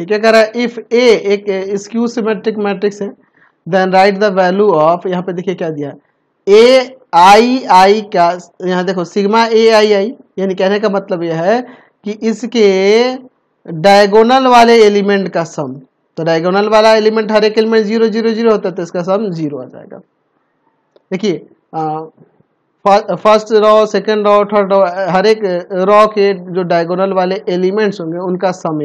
देखिए क्या कह रहा है इफ ए एक स्क्यू सिमेट्रिक मैट्रिक्स है then write the value of यहाँ पे देखिए क्या दिया ए आई आई का यहाँ देखो सिग्मा ए आई आई यानी कहने का मतलब यह है कि इसके डायगोनल वाले एलिमेंट का सम तो डायगोनल वाला एलिमेंट हर एक एलिमेंट जीरो जीरो जीरो होता है तो इसका सम जीरो आ जाएगा देखिए first row second row third row हर एक रॉ के जो डायगोनल वाले एलिमेंट्स होंगे उनका सम ए